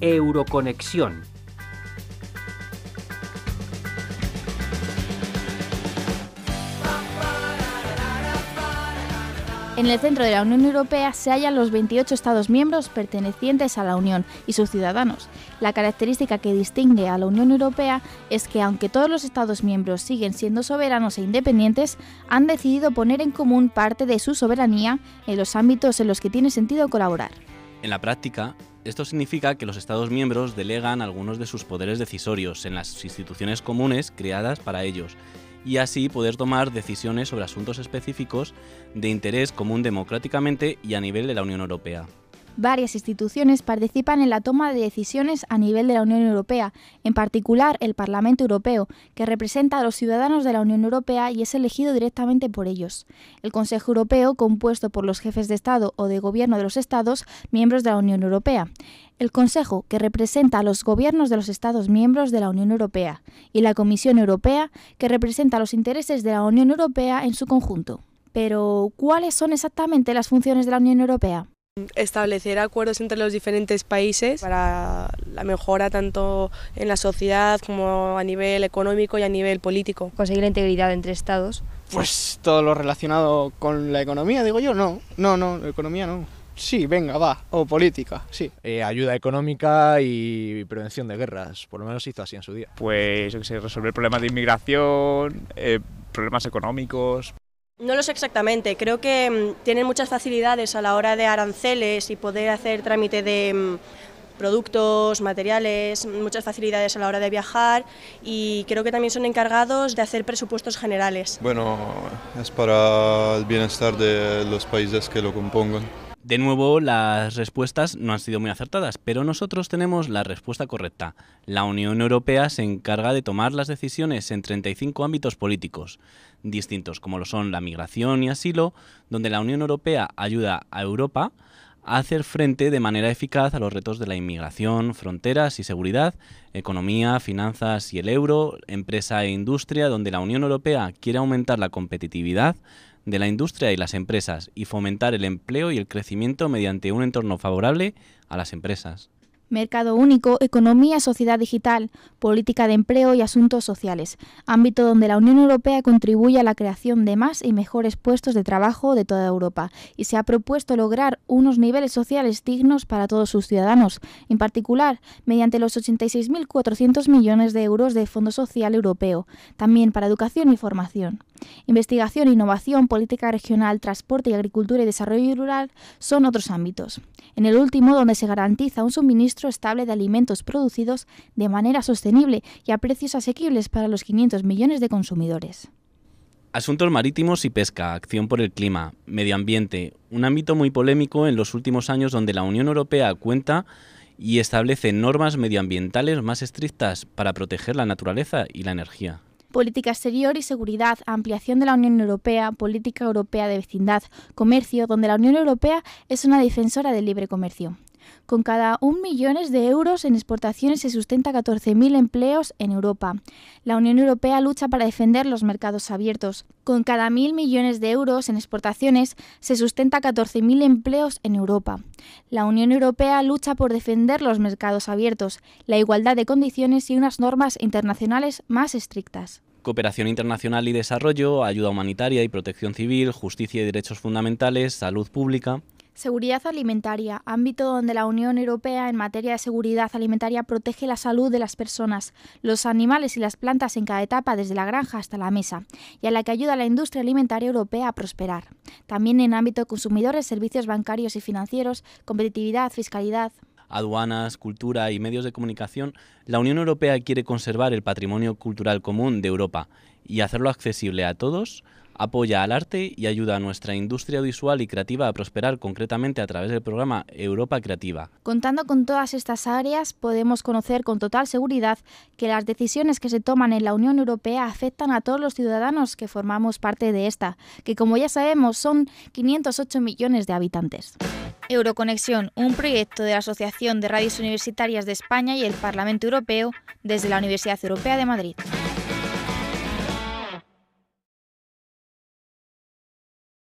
Euroconexión. En el centro de la Unión Europea se hallan los 28 Estados miembros pertenecientes a la Unión y sus ciudadanos. La característica que distingue a la Unión Europea es que aunque todos los Estados miembros siguen siendo soberanos e independientes, han decidido poner en común parte de su soberanía en los ámbitos en los que tiene sentido colaborar. En la práctica, esto significa que los Estados miembros delegan algunos de sus poderes decisorios en las instituciones comunes creadas para ellos y así poder tomar decisiones sobre asuntos específicos de interés común democráticamente y a nivel de la Unión Europea. Varias instituciones participan en la toma de decisiones a nivel de la Unión Europea, en particular el Parlamento Europeo, que representa a los ciudadanos de la Unión Europea y es elegido directamente por ellos. El Consejo Europeo, compuesto por los jefes de Estado o de Gobierno de los Estados, miembros de la Unión Europea. El Consejo, que representa a los gobiernos de los Estados miembros de la Unión Europea. Y la Comisión Europea, que representa los intereses de la Unión Europea en su conjunto. Pero, ¿cuáles son exactamente las funciones de la Unión Europea? Establecer acuerdos entre los diferentes países para la mejora tanto en la sociedad como a nivel económico y a nivel político. Conseguir la integridad entre estados. Pues todo lo relacionado con la economía, digo yo, no, no, no, economía no. Sí, venga, va, o política, sí. Eh, ayuda económica y prevención de guerras, por lo menos hizo así en su día. Pues, yo que sé, resolver problemas de inmigración, eh, problemas económicos. No lo sé exactamente, creo que mm, tienen muchas facilidades a la hora de aranceles y poder hacer trámite de mm, productos, materiales, muchas facilidades a la hora de viajar y creo que también son encargados de hacer presupuestos generales. Bueno, es para el bienestar de los países que lo compongan. De nuevo, las respuestas no han sido muy acertadas, pero nosotros tenemos la respuesta correcta. La Unión Europea se encarga de tomar las decisiones en 35 ámbitos políticos distintos, como lo son la migración y asilo, donde la Unión Europea ayuda a Europa a hacer frente de manera eficaz a los retos de la inmigración, fronteras y seguridad, economía, finanzas y el euro, empresa e industria, donde la Unión Europea quiere aumentar la competitividad de la industria y las empresas y fomentar el empleo y el crecimiento mediante un entorno favorable a las empresas. Mercado único, economía, sociedad digital, política de empleo y asuntos sociales, ámbito donde la Unión Europea contribuye a la creación de más y mejores puestos de trabajo de toda Europa y se ha propuesto lograr unos niveles sociales dignos para todos sus ciudadanos, en particular mediante los 86.400 millones de euros de Fondo Social Europeo, también para educación y formación. Investigación, innovación, política regional, transporte y agricultura y desarrollo rural son otros ámbitos. En el último, donde se garantiza un suministro estable de alimentos producidos de manera sostenible y a precios asequibles para los 500 millones de consumidores. Asuntos marítimos y pesca, acción por el clima, medio ambiente, un ámbito muy polémico en los últimos años donde la Unión Europea cuenta y establece normas medioambientales más estrictas para proteger la naturaleza y la energía política exterior y seguridad, ampliación de la Unión Europea, política europea de vecindad, comercio, donde la Unión Europea es una defensora del libre comercio. Con cada un millón de euros en exportaciones se sustenta 14.000 empleos en Europa. La Unión Europea lucha para defender los mercados abiertos. Con cada mil millones de euros en exportaciones se sustenta 14.000 empleos en Europa. La Unión Europea lucha por defender los mercados abiertos, la igualdad de condiciones y unas normas internacionales más estrictas cooperación internacional y desarrollo, ayuda humanitaria y protección civil, justicia y derechos fundamentales, salud pública. Seguridad alimentaria, ámbito donde la Unión Europea en materia de seguridad alimentaria protege la salud de las personas, los animales y las plantas en cada etapa desde la granja hasta la mesa, y a la que ayuda la industria alimentaria europea a prosperar. También en ámbito de consumidores, servicios bancarios y financieros, competitividad, fiscalidad, aduanas, cultura y medios de comunicación, la Unión Europea quiere conservar el patrimonio cultural común de Europa y hacerlo accesible a todos apoya al arte y ayuda a nuestra industria visual y creativa a prosperar concretamente a través del programa Europa Creativa. Contando con todas estas áreas, podemos conocer con total seguridad que las decisiones que se toman en la Unión Europea afectan a todos los ciudadanos que formamos parte de esta, que como ya sabemos son 508 millones de habitantes. Euroconexión, un proyecto de la Asociación de Radios Universitarias de España y el Parlamento Europeo desde la Universidad Europea de Madrid.